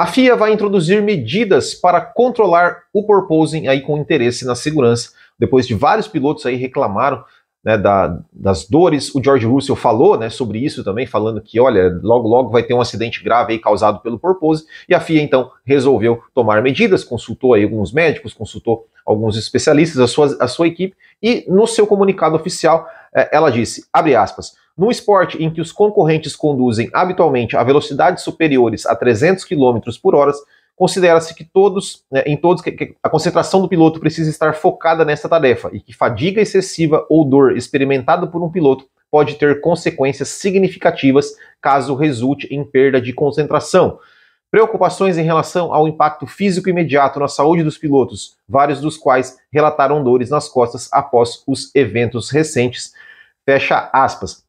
A FIA vai introduzir medidas para controlar o porpoising aí com interesse na segurança. Depois de vários pilotos aí reclamaram né, da, das dores, o George Russell falou né, sobre isso também, falando que, olha, logo logo vai ter um acidente grave aí causado pelo porpoise, e a FIA então resolveu tomar medidas, consultou aí alguns médicos, consultou alguns especialistas, a sua, a sua equipe, e no seu comunicado oficial eh, ela disse, abre aspas, num esporte em que os concorrentes conduzem habitualmente a velocidades superiores a 300 km por hora, considera-se que todos, né, em todos, que a concentração do piloto precisa estar focada nessa tarefa e que fadiga excessiva ou dor experimentada por um piloto pode ter consequências significativas caso resulte em perda de concentração. Preocupações em relação ao impacto físico imediato na saúde dos pilotos, vários dos quais relataram dores nas costas após os eventos recentes. Fecha aspas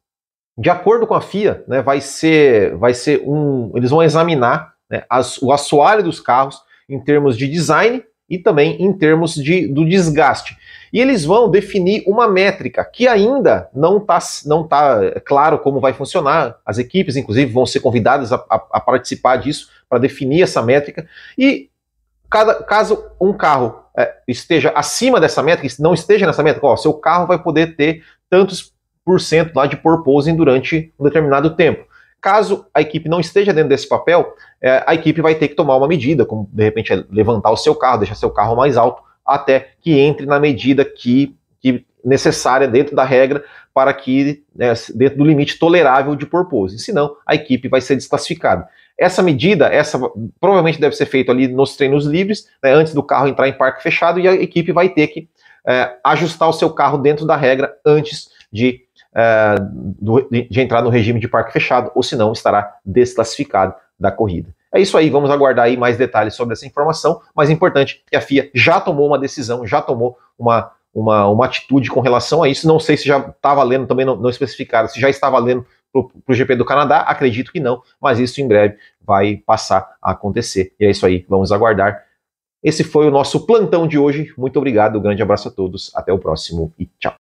de acordo com a FIA, né, vai ser, vai ser um, eles vão examinar né, as, o assoalho dos carros em termos de design e também em termos de, do desgaste. E eles vão definir uma métrica que ainda não está não tá claro como vai funcionar. As equipes, inclusive, vão ser convidadas a, a, a participar disso para definir essa métrica. E cada, caso um carro é, esteja acima dessa métrica, não esteja nessa métrica, ó, seu carro vai poder ter tantos lá de porpoising durante um determinado tempo. Caso a equipe não esteja dentro desse papel, é, a equipe vai ter que tomar uma medida, como de repente é levantar o seu carro, deixar seu carro mais alto, até que entre na medida que, que necessária dentro da regra para que, né, dentro do limite tolerável de porpoising. Senão, a equipe vai ser desclassificada. Essa medida, essa provavelmente deve ser feita ali nos treinos livres, né, antes do carro entrar em parque fechado, e a equipe vai ter que é, ajustar o seu carro dentro da regra antes de é, de entrar no regime de parque fechado, ou senão estará desclassificado da corrida. É isso aí, vamos aguardar aí mais detalhes sobre essa informação, mas é importante que a FIA já tomou uma decisão, já tomou uma, uma, uma atitude com relação a isso. Não sei se já está valendo, também não, não especificaram, se já está valendo para o GP do Canadá, acredito que não, mas isso em breve vai passar a acontecer. E é isso aí, vamos aguardar. Esse foi o nosso plantão de hoje. Muito obrigado, grande abraço a todos, até o próximo e tchau.